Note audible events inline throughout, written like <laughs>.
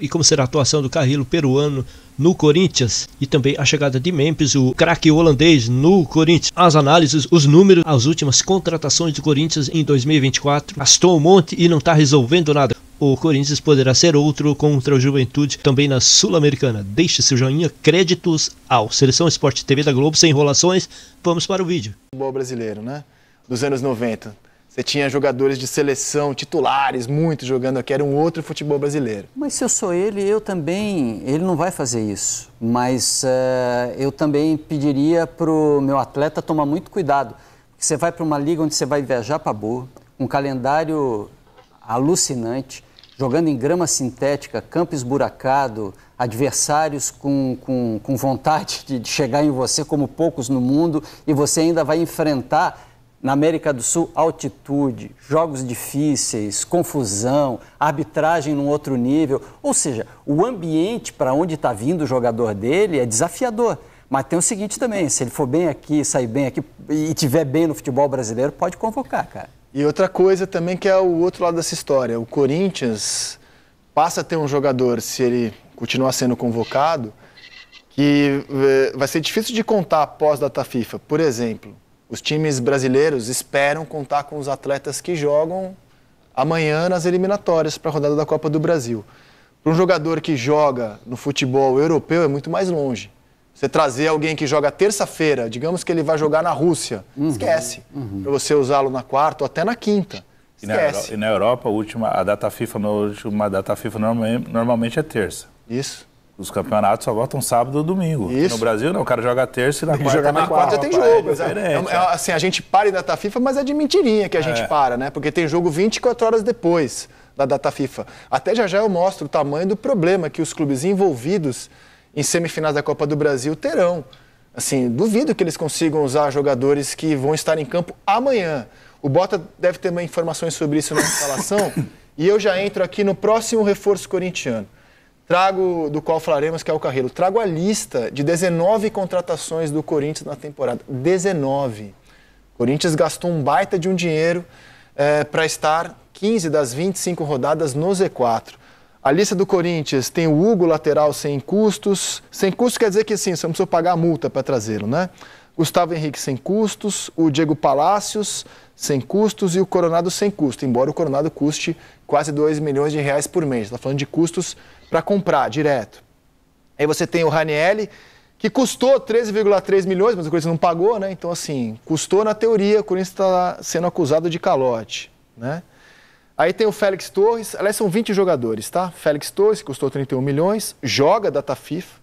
e como será a atuação do Carrilo peruano no Corinthians e também a chegada de Memphis, o craque holandês no Corinthians. As análises, os números, as últimas contratações do Corinthians em 2024. Gastou um monte e não está resolvendo nada. O Corinthians poderá ser outro contra o Juventude também na Sul-Americana. Deixe seu joinha, créditos ao Seleção Esporte TV da Globo, sem enrolações. Vamos para o vídeo. Futebol brasileiro, né? Dos anos 90 você tinha jogadores de seleção, titulares, muito jogando aqui, era um outro futebol brasileiro. Mas se eu sou ele, eu também. Ele não vai fazer isso. Mas uh, eu também pediria para o meu atleta tomar muito cuidado. Você vai para uma liga onde você vai viajar para boa, um calendário alucinante, jogando em grama sintética, campo esburacado, adversários com, com, com vontade de chegar em você, como poucos no mundo, e você ainda vai enfrentar na América do Sul, altitude, jogos difíceis, confusão, arbitragem num outro nível. Ou seja, o ambiente para onde está vindo o jogador dele é desafiador. Mas tem o seguinte também: se ele for bem aqui, sair bem aqui e tiver bem no futebol brasileiro, pode convocar, cara. E outra coisa também que é o outro lado dessa história: o Corinthians passa a ter um jogador, se ele continuar sendo convocado, que eh, vai ser difícil de contar após data FIFA. Por exemplo, os times brasileiros esperam contar com os atletas que jogam amanhã nas eliminatórias para a rodada da Copa do Brasil. Para um jogador que joga no futebol europeu é muito mais longe. Você trazer alguém que joga terça-feira, digamos que ele vai jogar na Rússia, uhum. esquece. Uhum. Para você usá-lo na quarta ou até na quinta. E na, e na Europa, a última, a data FIFA, a última data FIFA normalmente é terça. Isso. Os campeonatos só votam sábado ou domingo. Isso. no Brasil, não. O cara joga terça e na quarta. Jogar é na quarta já tem jogo. É é, é, é, assim, a gente para em data FIFA, mas é de mentirinha que a gente para, né? Porque tem jogo 24 horas depois da data FIFA. Até já já eu mostro o tamanho do problema que os clubes envolvidos em semifinais da Copa do Brasil terão. Assim, duvido que eles consigam usar jogadores que vão estar em campo amanhã. O Bota deve ter mais informações sobre isso na instalação. <laughs> e eu já entro aqui no próximo reforço corintiano trago do qual falaremos, que é o Carreiro, trago a lista de 19 contratações do Corinthians na temporada. 19. O Corinthians gastou um baita de um dinheiro é, eh, para estar 15 das 25 rodadas no Z4. A lista do Corinthians tem o Hugo lateral sem custos. Sem custos quer dizer que sim, você não precisa pagar a multa para trazê-lo, né? Gustavo Henrique sem custos, o Diego Palácios sem custos e o Coronado sem custo, embora o Coronado custe quase 2 milhões de reais por mês. Está falando de custos para comprar direto. Aí você tem o Ranielli, que custou 13,3 milhões, mas o Corinthians não pagou, né? Então, assim, custou na teoria, o Corinthians está sendo acusado de calote, né? Aí tem o Félix Torres, aliás, são 20 jogadores, tá? Félix Torres, que custou 31 milhões, joga data FIFA.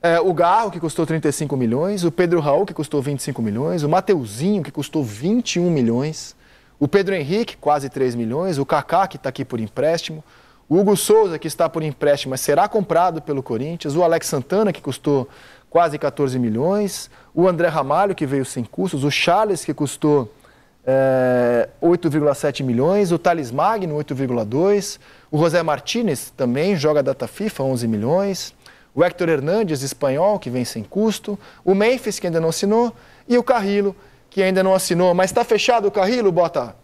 É, o Garro, que custou 35 milhões, o Pedro Raul, que custou 25 milhões, o Mateuzinho, que custou 21 milhões, o Pedro Henrique, quase 3 milhões, o Kaká, que está aqui por empréstimo, o Hugo Souza, que está por empréstimo, mas será comprado pelo Corinthians. O Alex Santana, que custou quase 14 milhões. O André Ramalho, que veio sem custos. O Charles, que custou é, eh, 8,7 milhões. O Thales Magno, 8,2. O José Martinez, também joga data FIFA, 11 milhões. O Héctor Hernandes, espanhol, que vem sem custo. O Memphis, que ainda não assinou. E o Carrilo, que ainda não assinou. Mas está fechado o Carrilo, Bota?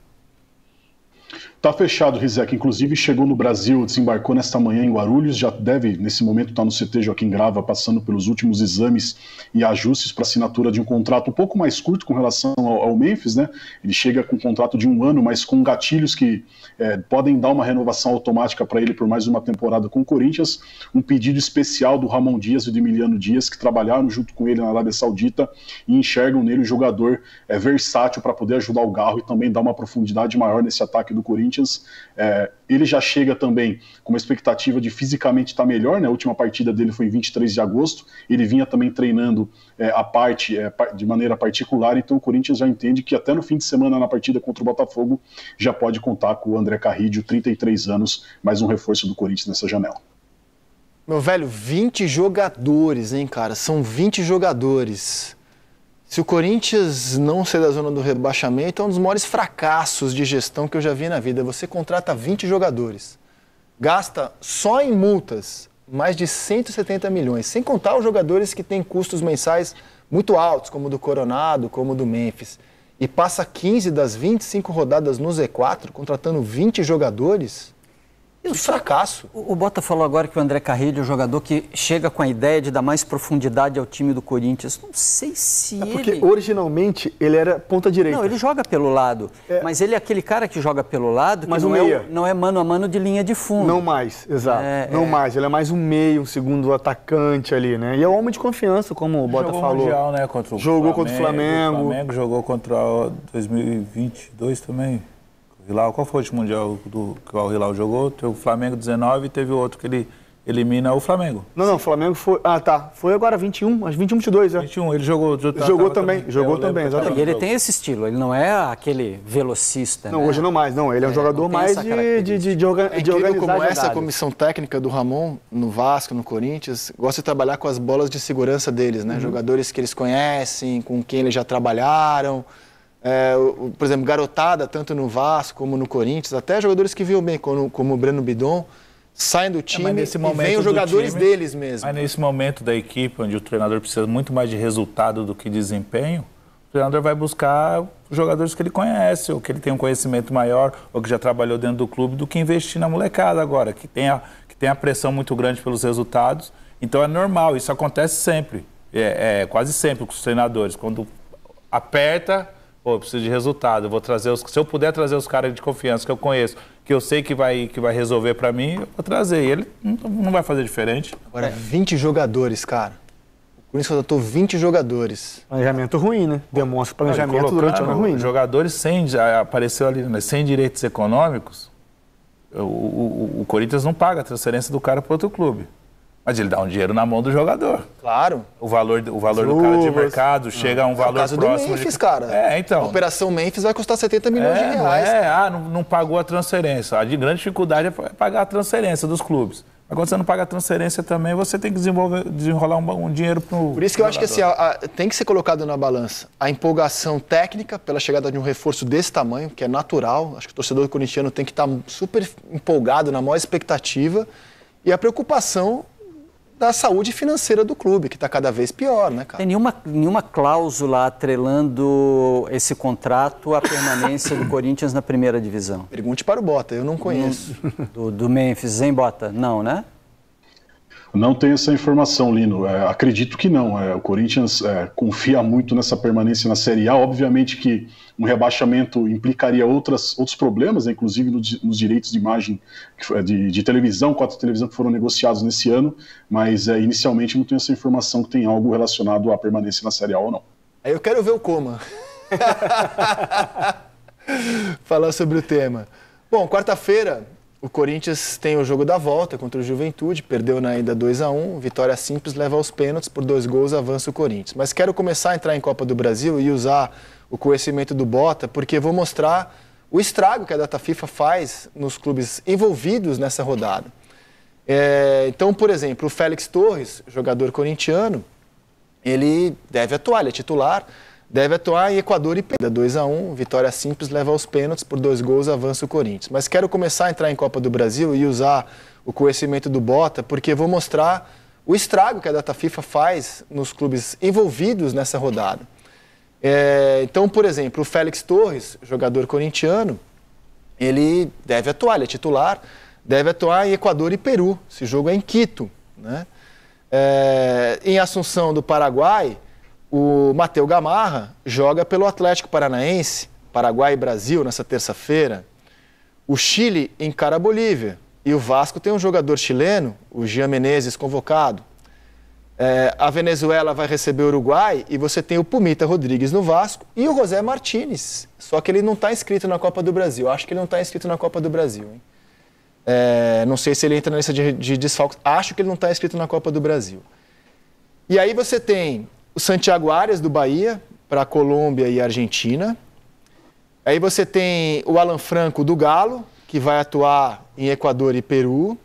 Tá fechado, Rizek. Inclusive, chegou no Brasil, desembarcou nesta manhã em Guarulhos, já deve, nesse momento, estar tá no CT Joaquim Grava, passando pelos últimos exames e ajustes para assinatura de um contrato um pouco mais curto com relação ao, ao, Memphis, né? Ele chega com um contrato de um ano, mas com gatilhos que é, podem dar uma renovação automática para ele por mais uma temporada com o Corinthians. Um pedido especial do Ramon Dias e do Emiliano Dias, que trabalharam junto com ele na Arábia Saudita e enxergam nele um jogador é, versátil para poder ajudar o Garro e também dar uma profundidade maior nesse ataque do Corinthians. Corinthians. É, ele já chega também com uma expectativa de fisicamente estar tá melhor, né? A última partida dele foi em 23 de agosto. Ele vinha também treinando é, a parte é, de maneira particular, então o Corinthians já entende que até no fim de semana, na partida contra o Botafogo, já pode contar com o André Carrídio, 33 anos, mais um reforço do Corinthians nessa janela. Meu velho, 20 jogadores, hein, cara? São 20 jogadores. Se o Corinthians não sair da zona do rebaixamento, é um dos maiores fracassos de gestão que eu já vi na vida. Você contrata 20 jogadores, gasta só em multas mais de 170 milhões, sem contar os jogadores que têm custos mensais muito altos, como o do Coronado, como o do Memphis, e passa 15 das 25 rodadas no Z4, contratando 20 jogadores, de é fracasso. O, o Bota falou agora que o André Carrilho é um jogador que chega com a ideia de dar mais profundidade ao time do Corinthians. Não sei se é porque ele... Porque originalmente ele era ponta direita. Não, ele joga pelo lado, é... mas ele é aquele cara que joga pelo lado, mas não, é meia. É, não é mano a mano de linha de fundo. Não mais, exato. É, não é. mais, ele é mais um meio, um segundo atacante ali, né? E é um homem de confiança, como o Bota jogou falou. Mundial, né? contra o jogou Flamengo, contra o Flamengo. O Flamengo jogou contra o 2022 também. Hilal, qual foi o último mundial do, que o Hilal jogou? Teve o Flamengo 19 e teve outro que ele elimina o Flamengo. Não, não, o Flamengo foi. Ah, tá. Foi agora 21, às 21, 22, é. 21, ele jogou. Jogou, jogou também, também, jogou também, exatamente. E ele tem esse estilo, ele não é aquele velocista. Não, né? hoje não mais, não. Ele é um é, jogador mais de, de, de, de, é de organizar. como jogadas. essa comissão técnica do Ramon no Vasco, no Corinthians, gosta de trabalhar com as bolas de segurança deles, né? Uhum. Jogadores que eles conhecem, com quem eles já trabalharam. É, por exemplo, garotada, tanto no Vasco como no Corinthians, até jogadores que viram bem, como, como o Breno Bidon, saem do é, time é, nesse e vêm os jogadores time, deles mesmo. Mas nesse momento da equipe, onde o treinador precisa muito mais de resultado do que desempenho, o treinador vai buscar jogadores que ele conhece, ou que ele tem um conhecimento maior, ou que já trabalhou dentro do clube, do que investir na molecada agora, que tem a, que tem a pressão muito grande pelos resultados. Então é normal, isso acontece sempre, é, é quase sempre com os treinadores. Quando aperta, Pô, eu preciso de resultado, vou trazer os, se eu puder trazer os caras de confiança que eu conheço, que eu sei que vai, que vai resolver para mim, eu vou trazer. E ele não, vai fazer diferente. Agora, 20 jogadores, cara. O Corinthians adotou 20 jogadores. Planejamento ruim, né? Demonstra planejamento durante o ano ruim. Né? Jogadores sem, apareceu ali, né? sem direitos econômicos, o, o, o Corinthians não paga a transferência do cara para outro clube. Mas ele dá um dinheiro na mão do jogador. Claro. O valor, o valor do cara de mercado ah. chega a um valor é o caso próximo. Do Memphis, de... cara. É, então. A operação Memphis vai custar 70 milhões é, de reais. É, ah, não, não, pagou a transferência. A de grande dificuldade é, é pagar a transferência dos clubes. Mas quando você não paga a transferência também, você tem que desenvolver, desenrolar um, um dinheiro para o. Por isso que eu jogador. acho que assim, a, a, tem que ser colocado na balança a empolgação técnica pela chegada de um reforço desse tamanho, que é natural. Acho que o torcedor corintiano tem que estar tá super empolgado, na maior expectativa. E a preocupação da saúde financeira do clube, que está cada vez pior, né, cara? Tem nenhuma, nenhuma cláusula atrelando esse contrato à permanência do Corinthians na primeira divisão? Pergunte para o Bota, eu não conheço. Do, do Memphis, hein, Bota? Não, né? Não tenho essa informação, Lino. É, acredito que não. É, o Corinthians é, confia muito nessa permanência na Série A. Obviamente que um rebaixamento implicaria outras, outros problemas, né? inclusive no, nos direitos de imagem de, de televisão, quatro televisão que foram negociados nesse ano, mas é, inicialmente não tenho essa informação que tem algo relacionado à permanência na Série A ou não. Eu quero ver o Coma <laughs> <laughs> falar sobre o tema. Bom, quarta-feira o Corinthians tem o jogo da volta contra o Juventude, perdeu na ida 2 a 1 vitória simples, leva aos pênaltis, por dois gols avança o Corinthians. Mas quero começar a entrar em Copa do Brasil e usar o conhecimento do Bota, porque vou mostrar o estrago que a data FIFA faz nos clubes envolvidos nessa rodada. É, então, por exemplo, o Félix Torres, jogador corintiano, ele deve atuar, ele é titular, deve atuar em Equador e Pereira. 2 a 1 vitória simples leva aos pênaltis, por dois gols avança o Corinthians. Mas quero começar a entrar em Copa do Brasil e usar o conhecimento do Bota, porque vou mostrar o estrago que a data FIFA faz nos clubes envolvidos nessa rodada. É, então, por exemplo, o Félix Torres, jogador corintiano, ele deve atuar, ele é titular, deve atuar em Equador e Peru. Esse jogo é em Quito. Né? É, em Assunção do Paraguai, o Mateu Gamarra joga pelo Atlético Paranaense, Paraguai e Brasil, nessa terça-feira. O Chile encara a Bolívia. E o Vasco tem um jogador chileno, o Jean Menezes, convocado. É, a Venezuela vai receber o Uruguai e você tem o Pumita Rodrigues no Vasco e o José Martínez Só que ele não está inscrito na Copa do Brasil. Acho que ele não está inscrito na Copa do Brasil. É, não sei se ele entra na lista de, de desfalques. Acho que ele não está inscrito na Copa do Brasil. E aí você tem o Santiago Arias do Bahia para a Colômbia e Argentina. Aí você tem o Alan Franco do Galo, que vai atuar em Equador e Peru.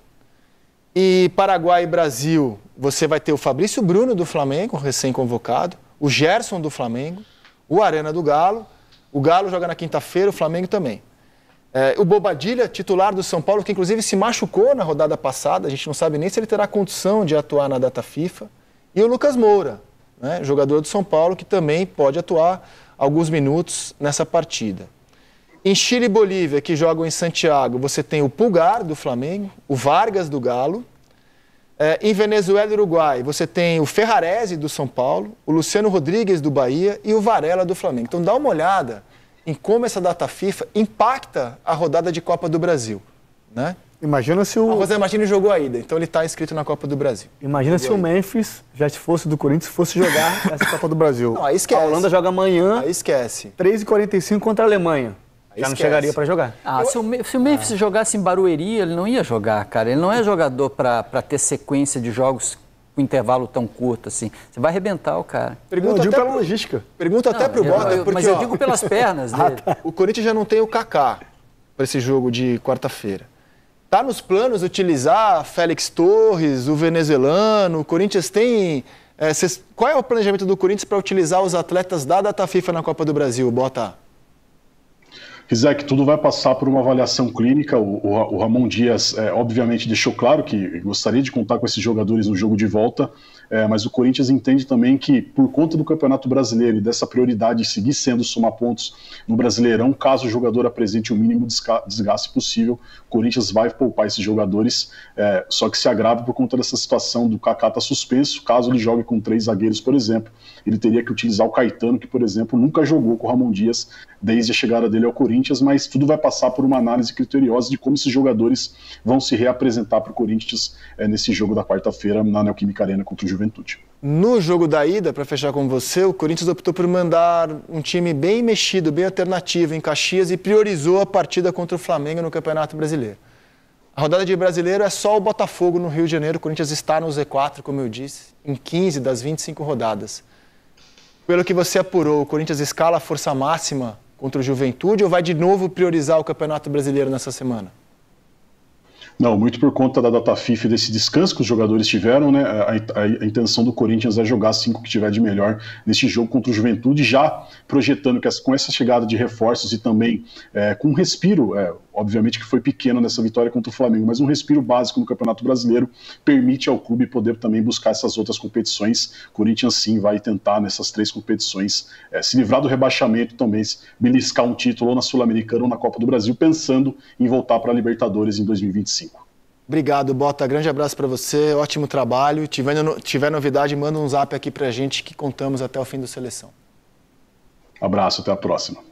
E Paraguai e Brasil, você vai ter o Fabrício Bruno do Flamengo, recém-convocado, o Gerson do Flamengo, o Arena do Galo. O Galo joga na quinta-feira, o Flamengo também. É, o Bobadilha, titular do São Paulo, que inclusive se machucou na rodada passada, a gente não sabe nem se ele terá condição de atuar na data FIFA. E o Lucas Moura, né, jogador do São Paulo, que também pode atuar alguns minutos nessa partida. Em Chile e Bolívia, que jogam em Santiago, você tem o Pulgar do Flamengo, o Vargas do Galo. É, em Venezuela e Uruguai, você tem o Ferrarese do São Paulo, o Luciano Rodrigues do Bahia e o Varela do Flamengo. Então dá uma olhada em como essa data FIFA impacta a rodada de Copa do Brasil, né? Imagina se o. O Rosa Martins jogou a ida, então ele está inscrito na Copa do Brasil. Imagina jogou se o Memphis, já se fosse do Corinthians, fosse jogar <laughs> essa Copa do Brasil. Não, aí esquece. A Holanda joga amanhã. Aí esquece. 3h45 contra a Alemanha. já esquece. não chegaria para jogar. Ah, Eu... se, o, Memphis ah. jogasse em Barueri, ele não ia jogar, cara. Ele não é jogador para ter sequência de jogos com intervalo tão curto assim. Você vai arrebentar o cara. Pergunta até pela logística. Pergunta até pro Bota, Mas eu ó... digo pelas <laughs> pernas ah, dele. ah, tá. O Corinthians já não tem o Kaká para esse jogo de quarta-feira. Está nos planos utilizar Félix Torres, o venezuelano? O Corinthians tem. É, cês, qual é o planejamento do Corinthians para utilizar os atletas da data FIFA na Copa do Brasil, Bota? Rizek, tudo vai passar por uma avaliação clínica. O, o, o Ramon Dias, é, obviamente, deixou claro que gostaria de contar com esses jogadores no jogo de volta, é, mas o Corinthians entende também que, por conta do Campeonato Brasileiro e dessa prioridade de seguir sendo somar pontos no Brasileirão, caso o jogador apresente o mínimo desgaste possível, o Corinthians vai poupar esses jogadores, é, só que se agrava por conta dessa situação do Kaká tá suspenso, caso ele jogue com três zagueiros, por exemplo, ele teria que utilizar o Caetano, que, por exemplo, nunca jogou com o Ramon Dias desde a chegada dele ao Corinthians, mas tudo vai passar por uma análise criteriosa de como esses jogadores vão se reapresentar para o Corinthians é, nesse jogo da quarta-feira na Neoquímica Arena contra o Juventude. No jogo da ida, para fechar com você, o Corinthians optou por mandar um time bem mexido, bem alternativo em Caxias e priorizou a partida contra o Flamengo no Campeonato Brasileiro. A rodada de brasileiro é só o Botafogo no Rio de Janeiro. O Corinthians está no Z4, como eu disse, em 15 das 25 rodadas. Pelo que você apurou, o Corinthians escala a força máxima contra o Juventude ou vai de novo priorizar o Campeonato Brasileiro nessa semana? Não, muito por conta da data FIFA desse descanso que os jogadores tiveram, né? A, a, a, intenção do Corinthians é jogar cinco que tiver de melhor neste jogo contra o Juventude, já projetando que as, com essa chegada de reforços e também é, com um respiro. É, Obviamente que foi pequeno nessa vitória contra o Flamengo, mas um respiro básico no Campeonato Brasileiro permite ao clube poder também buscar essas outras competições. O Corinthians sim vai tentar nessas três competições é, se livrar do rebaixamento também, beliscar um título ou na Sul-Americana ou na Copa do Brasil, pensando em voltar para a Libertadores em 2025. Obrigado, Bota. Grande abraço para você, ótimo trabalho. Tiver, tiver novidade, manda um zap aqui para a gente que contamos até o fim da Seleção. Abraço, até a próxima.